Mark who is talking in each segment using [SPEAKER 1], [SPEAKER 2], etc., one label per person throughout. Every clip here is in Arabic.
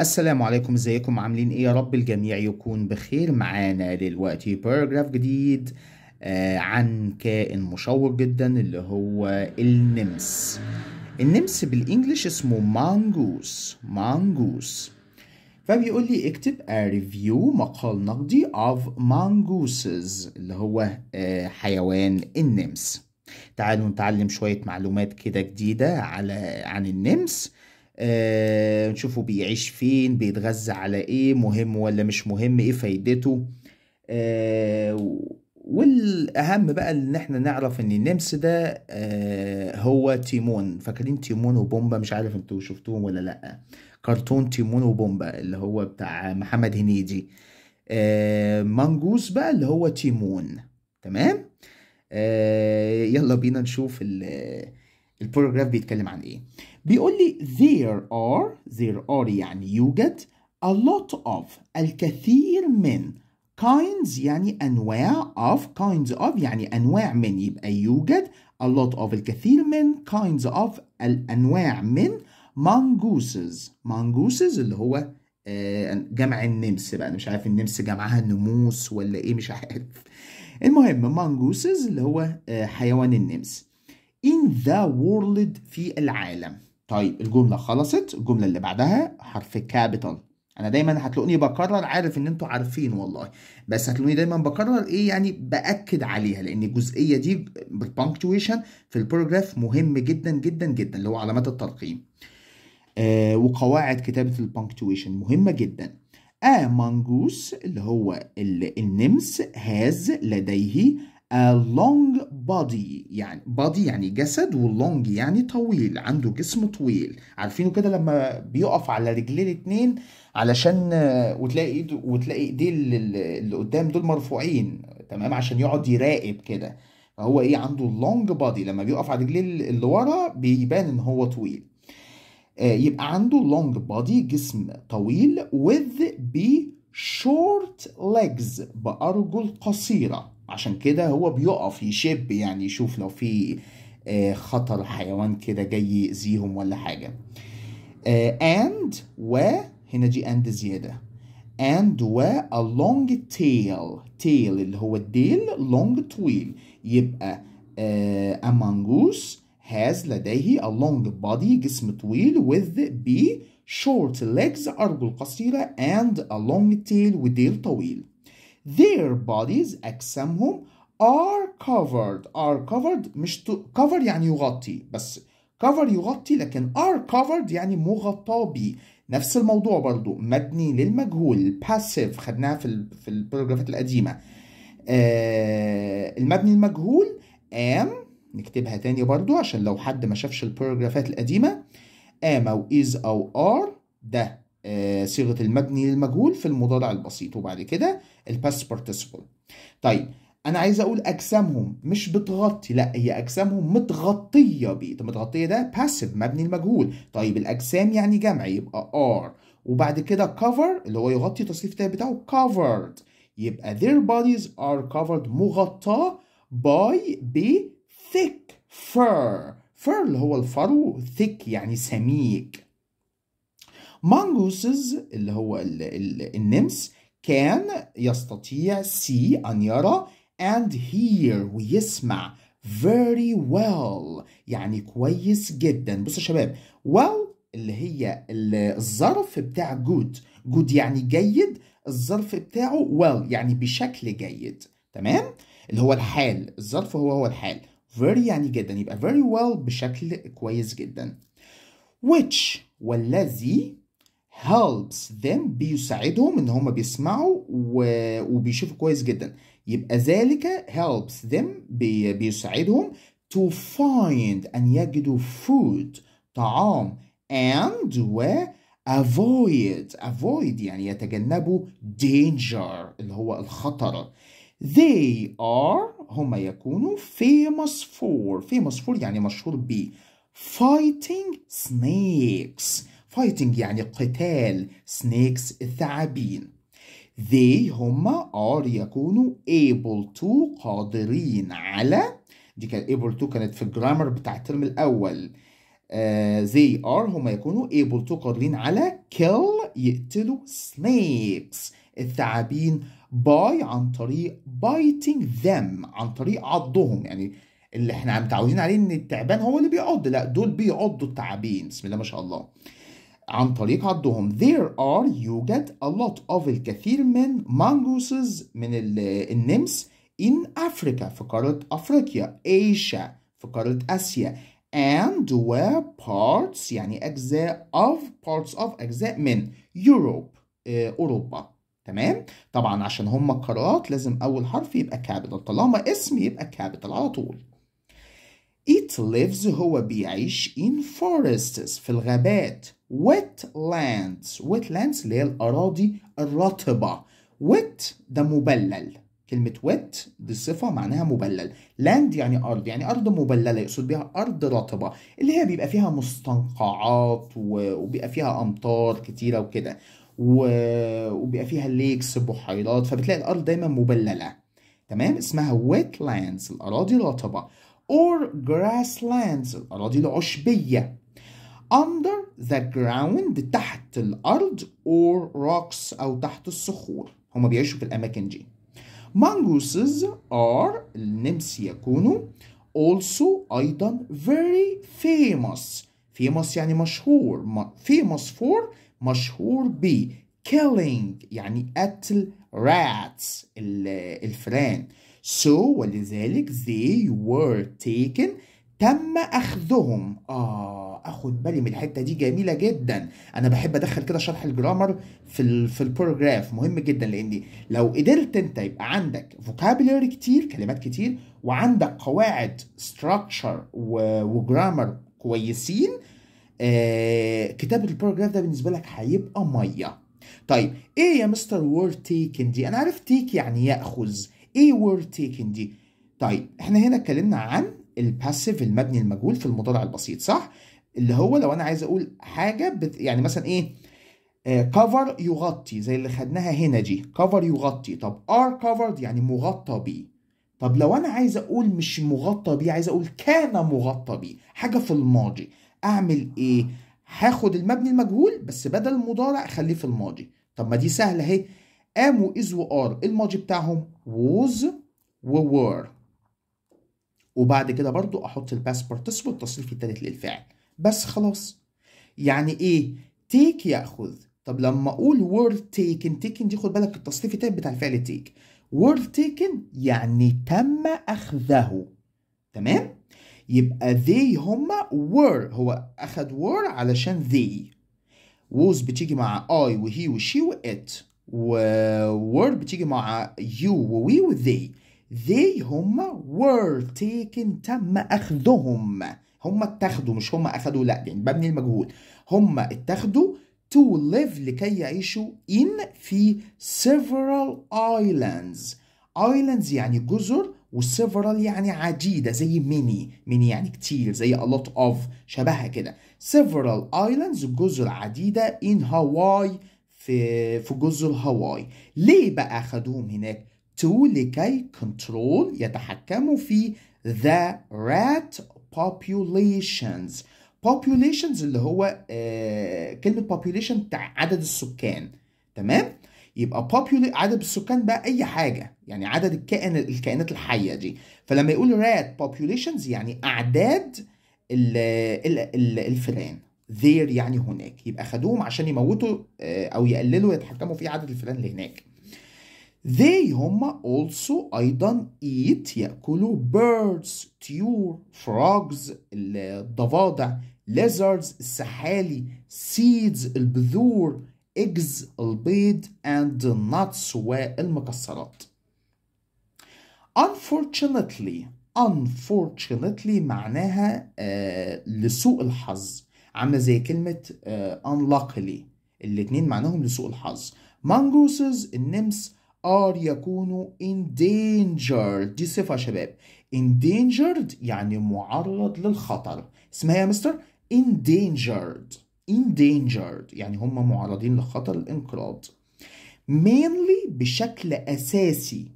[SPEAKER 1] السلام عليكم ازيكم عاملين ايه يا رب الجميع يكون بخير معانا دلوقتي باراجراف جديد آه عن كائن مشوق جدا اللي هو النمس النمس بالانجلش اسمه مانجوس مانجوس فبيقول لي اكتب ريفيو مقال نقدي of mongooses اللي هو آه حيوان النمس تعالوا نتعلم شوية معلومات كده جديدة على عن النمس آه، نشوفه بيعيش فين بيتغذى على ايه مهم ولا مش مهم ايه فايدته آه، والاهم بقى ان احنا نعرف ان النمس ده آه، هو تيمون فاكرين تيمون وبومبا مش عارف انتوا شفتوهم ولا لا كرتون تيمون وبومبا اللي هو بتاع محمد هنيدي مانجوس منجوس بقى اللي هو تيمون تمام يلا بينا نشوف البروجراف بيتكلم عن ايه بيقول لي there are there are يعني يوجد a lot of الكثير من kinds يعني أنواع of kinds of يعني أنواع من يبقى يوجد a lot of الكثير من kinds of الأنواع من mongooses mongooses اللي هو آه، جمع النمس بقى أنا مش عارف النمس جمعها النموس ولا إيه مش عارف المهم mongooses اللي هو آه، حيوان النمس in the world في العالم طيب الجمله خلصت الجمله اللي بعدها حرف كابيتال انا دايما هتلاقوني بكرر عارف ان انتوا عارفين والله بس هتلاقوني دايما بكرر ايه يعني باكد عليها لان الجزئيه دي بالبنكتويشن في البروجراف مهم جدا جدا جدا اللي هو علامات الترقيم آه وقواعد كتابه البنكتويشن مهمه جدا آ آه مانجوس اللي هو النمس هاز لديه a long body يعني body يعني جسد واللونج يعني طويل عنده جسم طويل عارفينه كده لما بيقف على رجليه الاثنين علشان وتلاقي ايده وتلاقي ايديه اللي قدام دول مرفوعين تمام عشان يقعد يراقب كده فهو ايه عنده long body لما بيقف على رجليه اللي ورا بيبان ان هو طويل آه، يبقى عنده long body جسم طويل with be short legs بأرجل قصيرة عشان كده هو بيقف يشب يعني يشوف لو في آه، خطر حيوان كده جاي يأذيهم ولا حاجة آه، and و هنا دي and زيادة and و a long tail tail اللي هو الديل long طويل يبقى آه، a mongoose has لديه a long body جسم طويل with b short legs أرجل قصيرة and a long tail وديل طويل their bodies أجسامهم are covered are covered مش to, cover يعني يغطي بس cover يغطي لكن are covered يعني مغطى بيه نفس الموضوع برضو مبني للمجهول passive خدناها في ال في البروجرافات القديمة آه المبني المجهول am نكتبها تاني برضو عشان لو حد ما شافش البروجرافات القديمة am او is او are ده آه، صيغه المبني للمجهول في المضارع البسيط وبعد كده الباست بارتيسيبل طيب انا عايز اقول اجسامهم مش بتغطي لا هي اجسامهم متغطيه بيه طب متغطيه ده باسيف مبني المجهول طيب الاجسام يعني جمع يبقى ار وبعد كده كفر اللي هو يغطي تصريف التاني بتاعه covered يبقى their bodies are covered مغطاه by ب thick fur fur اللي هو الفرو thick يعني سميك مانجوسز اللي هو الـ الـ النمس كان يستطيع سي أن يرى and hear ويسمع very well يعني كويس جدا بصوا يا شباب well اللي هي الظرف بتاع good good يعني جيد الظرف بتاعه well يعني بشكل جيد تمام اللي هو الحال الظرف هو هو الحال very يعني جدا يبقى very well بشكل كويس جدا which والذي helps them بيساعدهم ان هم بيسمعوا وبيشوفوا كويس جدا يبقى ذلك helps them بي بيساعدهم to find ان يجدوا food طعام and و avoid avoid يعني يتجنبوا danger اللي هو الخطر they are هم يكونوا famous for famous for يعني مشهور ب fighting snakes fighting يعني قتال snakes الثعابين they هما are يكونوا able to قادرين على دي كانت able to كانت في الجرامر بتاع الترم الأول uh, they are هما يكونوا able to قادرين على kill يقتلوا snakes الثعابين by عن طريق biting them عن طريق عضهم يعني اللي احنا متعودين عليه ان التعبان هو اللي بيعض لا دول بيعضوا التعابين بسم الله ما شاء الله عن طريق عضهم there are يوجد a lot of الكثير من mongooses من النمس in Africa في قارة أفريقيا Asia في قارة آسيا and were parts يعني أجزاء of parts of أجزاء من Europe آه، أوروبا تمام طبعا عشان هم قارات لازم أول حرف يبقى capital طالما اسم يبقى capital على طول lives هو بيعيش in forests في الغابات wetlands wetlands اللي هي الأراضي الرطبة wet ده مبلل كلمة wet دي صفة معناها مبلل land يعني أرض يعني أرض مبللة يقصد بها أرض رطبة اللي هي بيبقى فيها مستنقعات وبيبقى فيها أمطار كتيرة وكده وبيبقى فيها ليكس بحيرات فبتلاقي الأرض دايما مبللة تمام اسمها wetlands الأراضي الرطبة or grasslands الأراضي العشبية under the ground تحت الأرض or rocks أو تحت الصخور هما بيعيشوا في الأماكن دي mongooses are النمس يكونوا also أيضا very famous famous يعني مشهور famous for مشهور ب killing يعني قتل rats الفئران So ولذلك they were taken تم أخذهم آه أخد بالي من الحتة دي جميلة جدا أنا بحب أدخل كده شرح الجرامر في الـ في البروجراف مهم جدا لأن لو قدرت أنت يبقى عندك فوكابلري كتير كلمات كتير وعندك قواعد ستراكشر وجرامر كويسين آه كتاب البروجراف ده بالنسبة لك هيبقى مية طيب ايه يا مستر وور تيكن دي انا عارف تيك يعني ياخذ ايه were taken دي طيب احنا هنا اتكلمنا عن الباسيف المبني المجهول في المضارع البسيط صح اللي هو لو انا عايز اقول حاجه بت... يعني مثلا ايه كفر آه، يغطي زي اللي خدناها هنا دي كفر يغطي طب ار كفرد يعني مغطى بيه طب لو انا عايز اقول مش مغطى بيه عايز اقول كان مغطى بيه حاجه في الماضي اعمل ايه هاخد المبني المجهول بس بدل مضارع اخليه في الماضي طب ما دي سهله اهي ام واز وار الماضي بتاعهم was وwere وبعد كده برضو احط الباس بارتيسيبل التصريف التالت للفعل بس خلاص يعني ايه تيك ياخذ طب لما اقول were taken taken دي خد بالك التصريف التالت بتاع الفعل take were taken يعني تم اخذه تمام يبقى they هما were هو اخذ were علشان they was بتيجي مع I و he و she و it وورد بتيجي مع يو ووي وذي ذي هم were taken تم أخذهم هم اتخذوا مش هم أخذوا لا يعني ببني المجهول هم اتخذوا to live لكي يعيشوا in في several islands islands يعني جزر several يعني عديدة زي many many يعني كتير زي a lot of شبهها كده several islands جزر عديدة in Hawaii في في جزر هاواي ليه بقى خدوهم هناك تو لكي كنترول يتحكموا في the rat populations populations اللي هو آه، كلمة population بتاع عدد السكان تمام يبقى popula عدد السكان بقى أي حاجة يعني عدد الكائن الكائنات الحية دي فلما يقول rat populations يعني أعداد ال ال ال الفئران ذير يعني هناك يبقى خدوهم عشان يموتوا آه، او يقللوا يتحكموا في عدد الفئران اللي هناك they هم also ايضا eat ياكلوا birds طيور frogs الضفادع lizards السحالي seeds البذور eggs البيض and nuts والمكسرات unfortunately unfortunately معناها آه لسوء الحظ عامله زي كلمه آه، unluckily الاتنين معناهم لسوء الحظ mongooses النمس are يكونوا endangered دي صفه يا شباب endangered يعني معرض للخطر اسمها إيه يا مستر endangered endangered يعني هم معرضين لخطر الانقراض mainly بشكل أساسي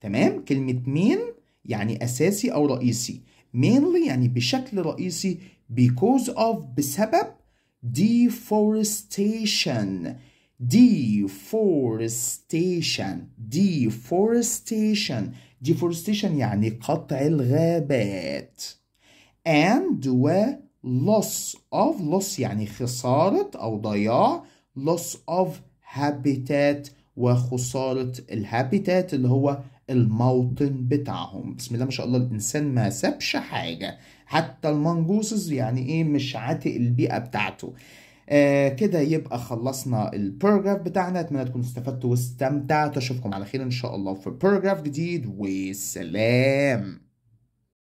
[SPEAKER 1] تمام كلمة مين يعني أساسي أو رئيسي mainly يعني بشكل رئيسي because of بسبب deforestation deforestation deforestation deforestation يعني قطع الغابات and و loss of loss يعني خسارة أو ضياع loss of habitat وخسارة الهابيتات اللي هو الموطن بتاعهم بسم الله ما شاء الله الانسان ما سابش حاجه حتى المنجوسز يعني ايه مش عاتق البيئه بتاعته آه كده يبقى خلصنا الباراجراف بتاعنا اتمنى تكونوا استفدتوا واستمتعتوا اشوفكم على خير ان شاء الله في باراجراف جديد وسلام